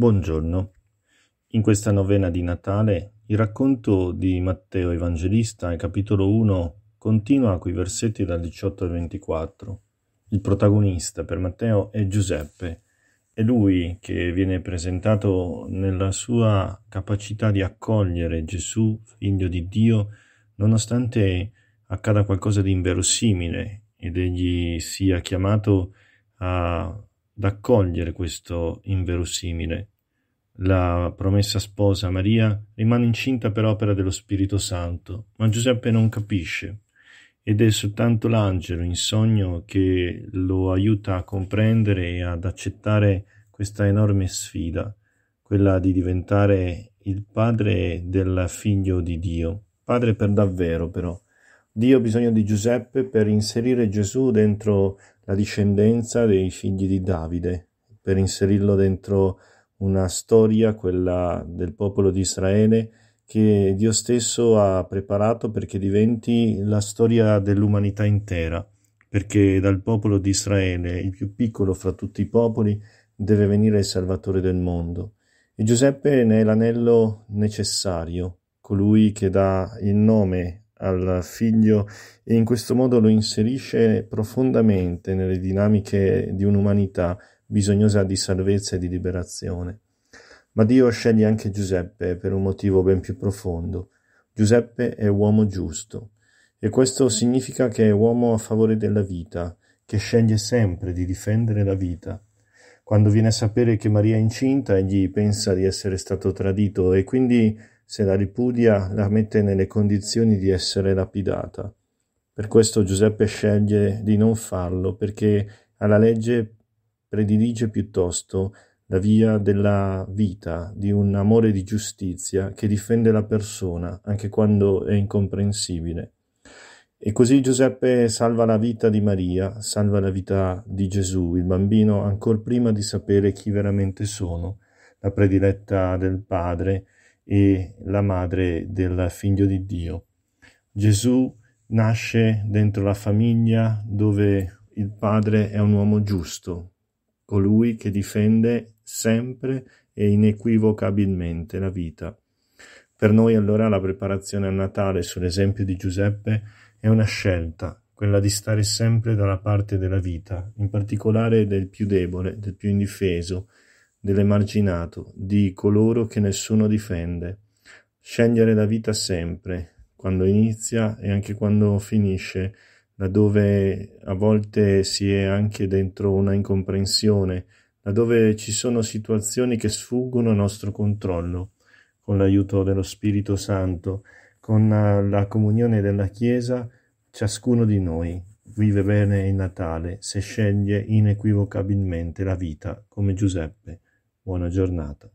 Buongiorno. In questa novena di Natale il racconto di Matteo Evangelista capitolo 1 continua con i versetti dal 18 al 24. Il protagonista per Matteo è Giuseppe. È lui che viene presentato nella sua capacità di accogliere Gesù, figlio di Dio, nonostante accada qualcosa di inverosimile ed egli sia chiamato a accogliere questo inverosimile. La promessa sposa Maria rimane incinta per opera dello Spirito Santo, ma Giuseppe non capisce ed è soltanto l'angelo in sogno che lo aiuta a comprendere e ad accettare questa enorme sfida, quella di diventare il padre del figlio di Dio, padre per davvero però, Dio ha bisogno di Giuseppe per inserire Gesù dentro la discendenza dei figli di Davide, per inserirlo dentro una storia, quella del popolo di Israele, che Dio stesso ha preparato perché diventi la storia dell'umanità intera, perché dal popolo di Israele, il più piccolo fra tutti i popoli, deve venire il Salvatore del mondo. E Giuseppe ne è l'anello necessario, colui che dà il nome al figlio e in questo modo lo inserisce profondamente nelle dinamiche di un'umanità bisognosa di salvezza e di liberazione. Ma Dio sceglie anche Giuseppe per un motivo ben più profondo. Giuseppe è uomo giusto e questo significa che è uomo a favore della vita, che sceglie sempre di difendere la vita. Quando viene a sapere che Maria è incinta, egli pensa di essere stato tradito e quindi se la ripudia la mette nelle condizioni di essere lapidata. Per questo Giuseppe sceglie di non farlo perché alla legge predilige piuttosto la via della vita, di un amore di giustizia che difende la persona anche quando è incomprensibile. E così Giuseppe salva la vita di Maria, salva la vita di Gesù, il bambino, ancor prima di sapere chi veramente sono, la prediletta del padre, e la madre del figlio di Dio. Gesù nasce dentro la famiglia dove il padre è un uomo giusto, colui che difende sempre e inequivocabilmente la vita. Per noi allora la preparazione a Natale sull'esempio di Giuseppe è una scelta, quella di stare sempre dalla parte della vita, in particolare del più debole, del più indifeso, dell'emarginato, di coloro che nessuno difende. Scegliere la vita sempre, quando inizia e anche quando finisce, laddove a volte si è anche dentro una incomprensione, laddove ci sono situazioni che sfuggono al nostro controllo, con l'aiuto dello Spirito Santo, con eh, la comunione della Chiesa, ciascuno di noi vive bene il Natale se sceglie inequivocabilmente la vita come Giuseppe. Buona giornata.